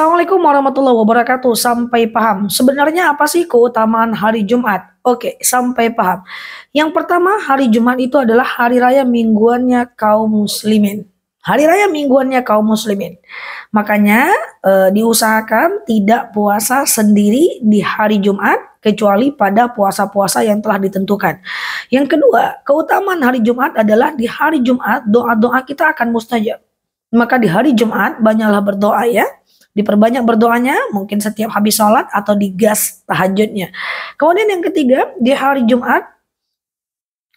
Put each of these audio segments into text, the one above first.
Assalamualaikum warahmatullahi wabarakatuh. Sampai paham. Sebenarnya apa sih keutamaan hari Jumat? Oke, sampai paham. Yang pertama, hari Jumat itu adalah hari raya mingguannya kaum muslimin. Hari raya mingguannya kaum muslimin. Makanya e, diusahakan tidak puasa sendiri di hari Jumat kecuali pada puasa-puasa yang telah ditentukan. Yang kedua, keutamaan hari Jumat adalah di hari Jumat doa-doa kita akan mustajab. Maka di hari Jumat banyaklah berdoa ya Diperbanyak berdoanya, mungkin setiap habis sholat atau di gas tahajudnya. Kemudian yang ketiga, di hari Jumat,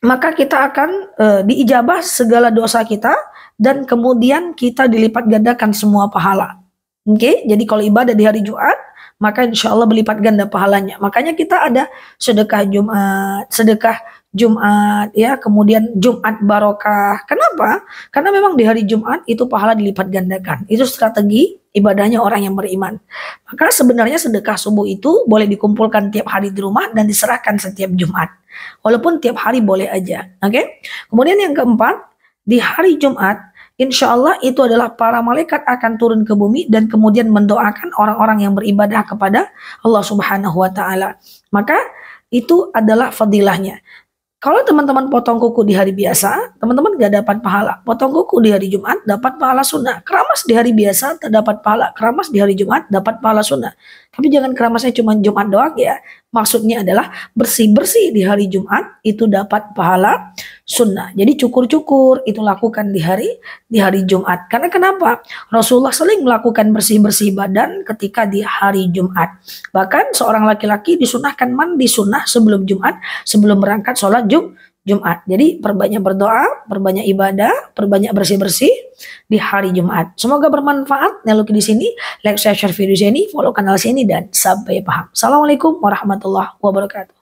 maka kita akan e, diijabah segala dosa kita dan kemudian kita dilipat gandakan semua pahala. Oke, okay? jadi kalau ibadah di hari Jumat, maka insya Allah berlipat ganda pahalanya. Makanya kita ada sedekah Jumat, sedekah Jumat, ya, kemudian Jumat barokah. Kenapa? Karena memang di hari Jumat itu pahala dilipat gandakan. Itu strategi ibadahnya orang yang beriman. Maka sebenarnya sedekah subuh itu boleh dikumpulkan tiap hari di rumah dan diserahkan setiap Jumat. Walaupun tiap hari boleh aja. Oke. Okay? Kemudian yang keempat, di hari Jumat Insya Allah itu adalah para malaikat akan turun ke bumi dan kemudian mendoakan orang-orang yang beribadah kepada Allah Subhanahu wa taala. Maka itu adalah fadilahnya. Kalau teman-teman potong kuku di hari biasa, teman-teman gak dapat pahala. Potong kuku di hari Jumat dapat pahala sunnah. Keramas di hari biasa dapat pahala. Keramas di hari Jumat dapat pahala sunnah. Tapi jangan keramasnya cuma Jumat doang ya. Maksudnya adalah bersih-bersih di hari Jumat itu dapat pahala sunnah. Jadi cukur-cukur itu lakukan di hari di hari Jumat. Karena kenapa? Rasulullah sering melakukan bersih-bersih badan ketika di hari Jumat. Bahkan seorang laki-laki disunahkan mandi sunnah sebelum Jumat sebelum berangkat sholat Jum Jumat. Jadi perbanyak berdoa, perbanyak ibadah, perbanyak bersih-bersih di hari Jumat. Semoga bermanfaat. Neluki di sini, like, share, share video sini, follow kanal sini dan sampai paham. Assalamualaikum warahmatullahi wabarakatuh.